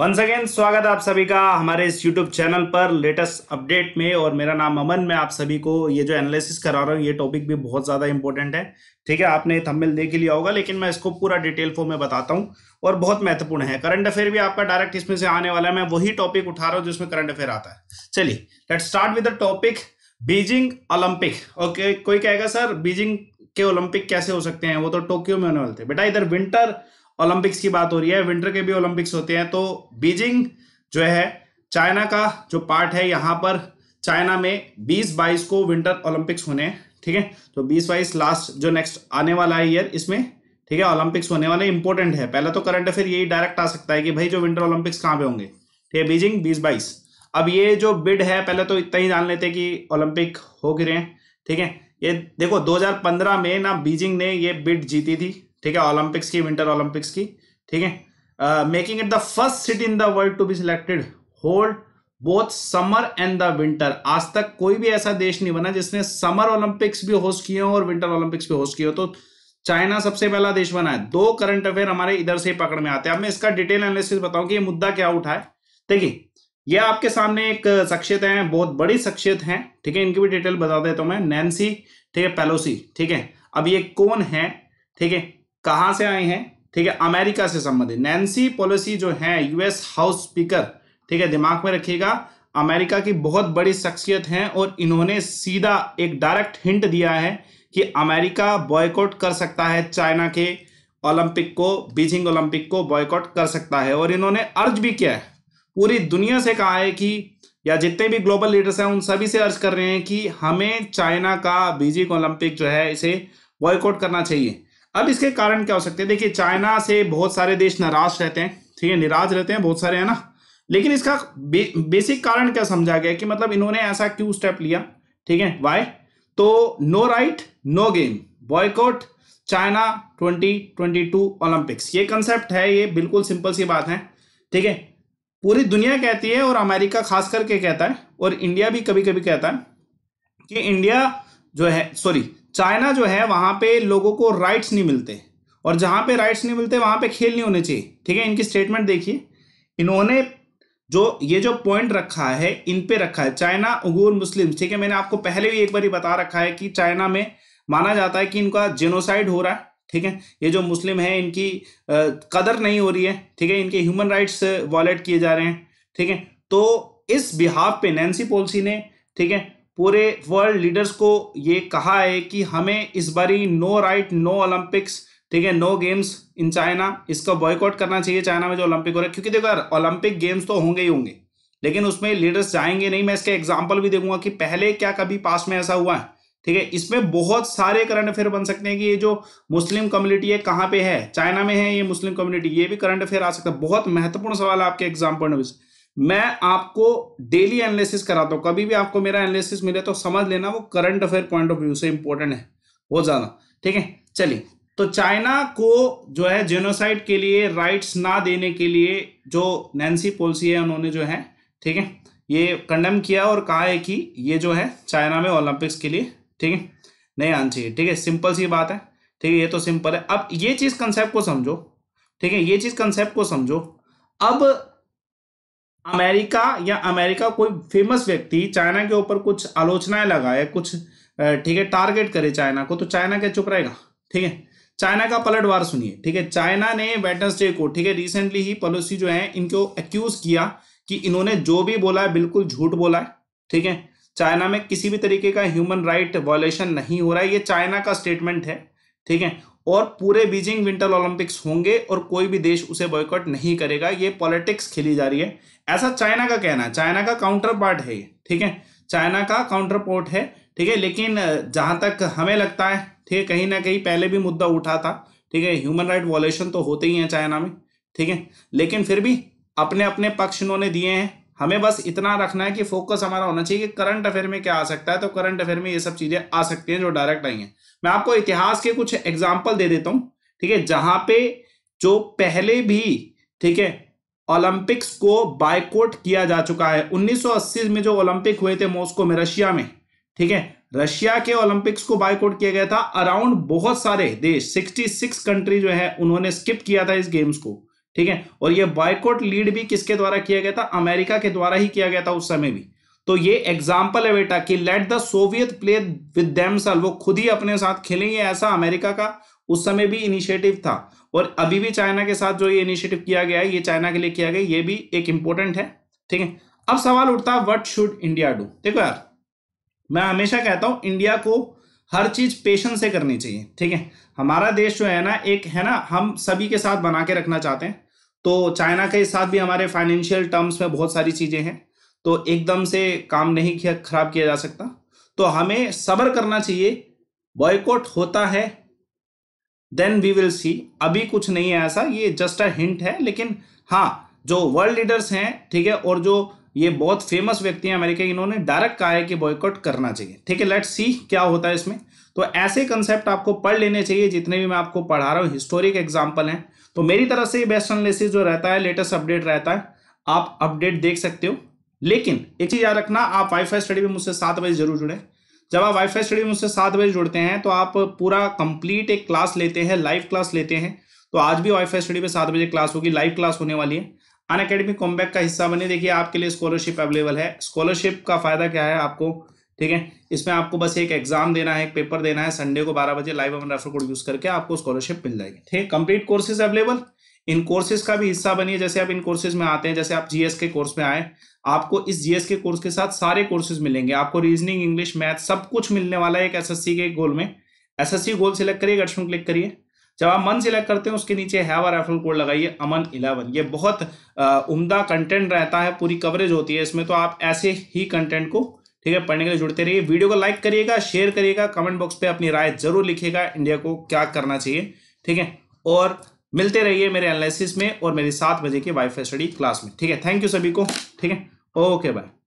once again स्वागत है आप सभी का हमारे इस यूट्यूब चैनल पर लेटेस्ट अपडेट में और मेरा नाम अमन मैं आप सभी को ये जो एनालिसिस करा रहा हूँ ये टॉपिक भी बहुत ज़्यादा इंपॉर्टेंट है ठीक है आपने थंबनेल देख लिया होगा लेकिन मैं इसको पूरा डिटेल फॉर्म में बताता हूँ और बहुत महत्वपूर्ण है करंट अफेयर भी आपका डायरेक्ट इसमें से आने वाला है मैं वही टॉपिक उठा रहा हूँ जिसमें करंट अफेयर आता है चलिए let start with the topic Beijing Olympic okay कोई कहेगा सर बीजिंग के ओलंपिक कैसे हो सकते हैं वो तो टोक्यो में होने वाले थे बेटा इधर विंटर ओलंपिक्स की बात हो रही है विंटर के भी ओलंपिक्स होते हैं तो बीजिंग जो है चाइना का जो पार्ट है यहाँ पर चाइना में 20 बाईस को विंटर ओलंपिक्स होने हैं ठीक है तो 20 बाईस लास्ट जो नेक्स्ट आने वाला है ईयर इसमें ठीक है ओलंपिक्स होने वाले इंपॉर्टेंट है पहले तो करंट अफेयर यही डायरेक्ट आ सकता है कि भाई जो विंटर ओलंपिक्स कहाँ पे होंगे ठीक है बीजिंग बीस बाईस अब ये जो बिड है पहले तो इतना ही जान लेते हैं कि ओलंपिक हो गिरे हैं ठीक है ये देखो 2015 में ना बीजिंग ने ये बिड जीती थी ठीक है ओलंपिक्स की विंटर ओलंपिक्स की ठीक है making it the first city in the world to be selected hold both summer and the winter आज तक कोई भी ऐसा देश नहीं बना जिसने समर ओलंपिक्स भी होस्ट किए हो और विंटर ओलंपिक्स भी होस्ट किए हो तो चाइना सबसे पहला देश बना है दो करंट अफेयर हमारे इधर से पकड़ में आते हैं अब मैं इसका डिटेल एनालिसिस बताऊं कि ये मुद्दा क्या उठा है देखिए ये आपके सामने एक शख्सियत है बहुत बड़ी शख्सियत है ठीक है इनकी भी डिटेल बता देता हूं मैं नैन्सी ठीक है पेलोसी ठीक है अब ये कौन है ठीक है कहाँ से आए हैं ठीक है अमेरिका से संबंधित नैन्सी पॉलिसी जो है यूएस हाउस स्पीकर ठीक है दिमाग में रखिएगा अमेरिका की बहुत बड़ी शख्सियत हैं और इन्होंने सीधा एक डायरेक्ट हिंट दिया है कि अमेरिका बॉयकॉट कर सकता है चाइना के ओलंपिक को बीजिंग ओलंपिक को बॉयकॉट कर सकता है और इन्होंने अर्ज भी किया है पूरी दुनिया से कहा है कि या जितने भी ग्लोबल लीडर्स हैं उन सभी से अर्ज कर रहे हैं कि हमें चाइना का बीजिंग ओलंपिक जो है इसे बॉयकॉट करना चाहिए अब इसके कारण क्या हो सकते हैं देखिए चाइना से बहुत सारे देश नाराज रहते हैं ठीक है निराज रहते हैं बहुत सारे है ना लेकिन इसका बे, बेसिक कारण क्या समझा गया कि मतलब इन्होंने ऐसा क्यों स्टेप लिया ठीक है वाई तो no right no game boycott China 2022 Olympics ये कंसेप्ट है ये बिल्कुल सिंपल सी बात है ठीक है पूरी दुनिया कहती है और अमेरिका खास करके कहता है और इंडिया भी कभी कभी कहता है कि इंडिया जो है सॉरी चाइना जो है वहाँ पे लोगों को राइट्स नहीं मिलते और जहाँ पे राइट्स नहीं मिलते वहाँ पे खेल नहीं होने चाहिए ठीक है इनकी स्टेटमेंट देखिए इन्होंने जो ये जो पॉइंट रखा है इन पे रखा है चाइना उगूर मुस्लिम ठीक है मैंने आपको पहले भी एक बार बता रखा है कि चाइना में माना जाता है कि इनका जेनोसाइड हो रहा है ठीक है ये जो मुस्लिम है इनकी कदर नहीं हो रही है ठीक है इनके ह्यूमन राइट्स वॉलेट किए जा रहे हैं ठीक है तो इस बिहाव पे नैन्सी पॉलिसी ने ठीक है पूरे वर्ल्ड लीडर्स को ये कहा है कि हमें इस बारी नो राइट नो ओलंपिक्स ठीक है नो गेम्स इन चाइना इसका बॉयकॉट करना चाहिए चाइना में जो ओलंपिक हो रहा है क्योंकि देखो यार ओलंपिक गेम्स तो होंगे ही होंगे लेकिन उसमें लीडर्स जाएंगे नहीं मैं इसका एग्जाम्पल भी देखूंगा कि पहले क्या कभी पास में ऐसा हुआ है ठीक है इसमें बहुत सारे करंट अफेयर बन सकते हैं कि ये जो मुस्लिम कम्युनिटी है कहाँ पे है चाइना में है ये मुस्लिम कम्युनिटी ये भी करंट अफेयर आ सकता है बहुत महत्वपूर्ण सवाल है आपके एग्जाम पॉइंट ऑफ व्यू मैं आपको डेली एनालिसिस कराता हूँ कभी भी आपको मेरा एनालिसिस मिले तो समझ लेना वो current affair point of view से इंपॉर्टेंट है वो ज़्यादा ठीक है चलिए तो चाइना को जो है जेनोसाइड के लिए राइट्स ना देने के लिए जो नैन्सी पॉलिसी है उन्होंने जो है ठीक है ये कंडम किया और कहा है कि ये जो है चाइना में ओलंपिक्स के लिए ठीक है नहीं आना चाहिए ठीक है सिंपल सी बात है ठीक है ये तो सिंपल है अब ये चीज़ कंसेप्ट को समझो ठीक है ये चीज़ कंसेप्ट को समझो अब अमेरिका या अमेरिका कोई फेमस व्यक्ति चाइना के ऊपर कुछ आलोचनाएं लगाए कुछ ठीक है टारगेट करे चाइना को तो चाइना क्या चुप रहेगा ठीक है चाइना का पलटवार सुनिए ठीक है चाइना ने वेटर्सडे को ठीक है रिसेंटली ही पॉलिसी जो है इनको एक्यूज किया कि इन्होंने जो भी बोला है बिल्कुल झूठ बोला है ठीक है चाइना में किसी भी तरीके का ह्यूमन राइट वायलेशन नहीं हो रहा है ये चाइना का स्टेटमेंट है ठीक है और पूरे बीजिंग विंटर ओलंपिक्स होंगे और कोई भी देश उसे बॉयकॉट नहीं करेगा ये पॉलिटिक्स खेली जा रही है ऐसा चाइना का कहना है चाइना का काउंटर पार्ट है ठीक है चाइना का काउंटर पोर्ट है ठीक है लेकिन जहां तक हमें लगता है ठीक है कहीं ना कहीं पहले भी मुद्दा उठा था ठीक है ह्यूमन राइट वॉलेशन तो होते ही हैं चाइना में ठीक है लेकिन फिर भी अपने अपने पक्ष इन्होंने दिए हैं हमें बस इतना रखना है कि फोकस हमारा होना चाहिए कि करंट अफेयर में क्या आ सकता है तो करंट अफेयर में ये सब चीजें आ सकती हैं जो डायरेक्ट आई हैं मैं आपको इतिहास के कुछ एग्जाम्पल दे देता हूँ ठीक है जहां पे जो पहले भी ठीक है ओलंपिक्स को बायकोट किया जा चुका है 1980 में जो ओलंपिक हुए थे मॉस्को में रशिया में ठीक है रशिया के ओलंपिक्स को बायकोट किया गया था अराउंड बहुत सारे देश 66 कंट्री जो है उन्होंने स्किप किया था इस गेम्स को ठीक है और ये बॉयकॉट लीड भी किसके द्वारा किया गया था अमेरिका के द्वारा ही किया गया था उस समय भी तो ये एग्जाम्पल है बेटा कि let the Soviet play with वो खुद ही अपने साथ खेलेंगे ऐसा अमेरिका का उस समय भी इनिशिएटिव था और अभी भी चाइना के साथ जो ये इनिशिएटिव किया गया है ये चाइना के लिए किया गया ये भी एक इंपॉर्टेंट है ठीक है अब सवाल उठता है वट शुड इंडिया डू देखो यार मैं हमेशा कहता हूं इंडिया को हर चीज पेशेंस से करनी चाहिए ठीक है हमारा देश जो है ना एक है ना हम सभी के साथ बना के रखना चाहते हैं तो चाइना के साथ भी हमारे फाइनेंशियल टर्म्स में बहुत सारी चीज़ें हैं तो एकदम से काम नहीं किया खराब किया जा सकता तो हमें सबर करना चाहिए बॉयकॉट होता है देन वी विल सी अभी कुछ नहीं है ऐसा ये जस्ट अ हिंट है लेकिन हाँ जो वर्ल्ड लीडर्स हैं ठीक है और जो ये बहुत फेमस व्यक्ति हैं अमेरिका इन्होंने डायरेक्ट कहा है कि बॉयकॉट करना चाहिए ठीक है लेट सी क्या होता है इसमें तो ऐसे कंसेप्ट आपको पढ़ लेने चाहिए जितने भी मैं आपको पढ़ा रहा हूँ हिस्टोरिक एग्जाम्पल हैं तो मेरी तरफ से बेस्ट एनालिसिस जो रहता है लेटेस्ट अपडेट रहता है आप अपडेट देख सकते हो लेकिन एक चीज़ याद रखना आप वाईफाई स्टडी में मुझसे सात बजे जरूर जुड़े जब आप वाईफाई स्टडी में मुझसे सात बजे जुड़ते हैं तो आप पूरा कंप्लीट एक क्लास लेते हैं लाइव क्लास लेते हैं तो आज भी वाईफाई स्टडी पे सात बजे क्लास होगी लाइव क्लास होने वाली है अन अकेडमी कॉम्बैक का हिस्सा बने देखिए आपके लिए स्कॉलरशिप अवेलेबल है स्कॉलरशिप का फ़ायदा क्या है आपको ठीक है इसमें आपको बस एक एग्जाम देना है एक पेपर देना है संडे को बारह बजे live Aman refer code use करके आपको स्कॉलरशिप मिल जाएगी ठीक कंप्लीट कोर्सेज अवेलेबल इन कोर्सेज का भी हिस्सा बनिए जैसे आप इन कोर्सेज में आते हैं जैसे आप जीएस के कोर्स में आए आपको इस जीएस के कोर्स के साथ सारे कोर्सेज मिलेंगे आपको रीजनिंग इंग्लिश मैथ सब कुछ मिलने वाला है एक एस के गोल में सी गोल सेलेक्ट करिए गट्स क्लिक करिए जब आप मन सिलेक्ट करते हैं उसके नीचे हैव और रेफरल कोड लगाइए अमन इलेवन ये बहुत उम्दा कंटेंट रहता है पूरी कवरेज होती है इसमें तो आप ऐसे ही कंटेंट को ठीक है पढ़ने के लिए जुड़ते रहिए वीडियो को लाइक करिएगा शेयर करिएगा कमेंट बॉक्स पे अपनी राय जरूर लिखिएगा इंडिया को क्या करना चाहिए ठीक है और मिलते रहिए मेरे एनालिसिस में और मेरी सात बजे की फाई स्टडी क्लास में ठीक है थैंक यू सभी को ठीक है ओके बाय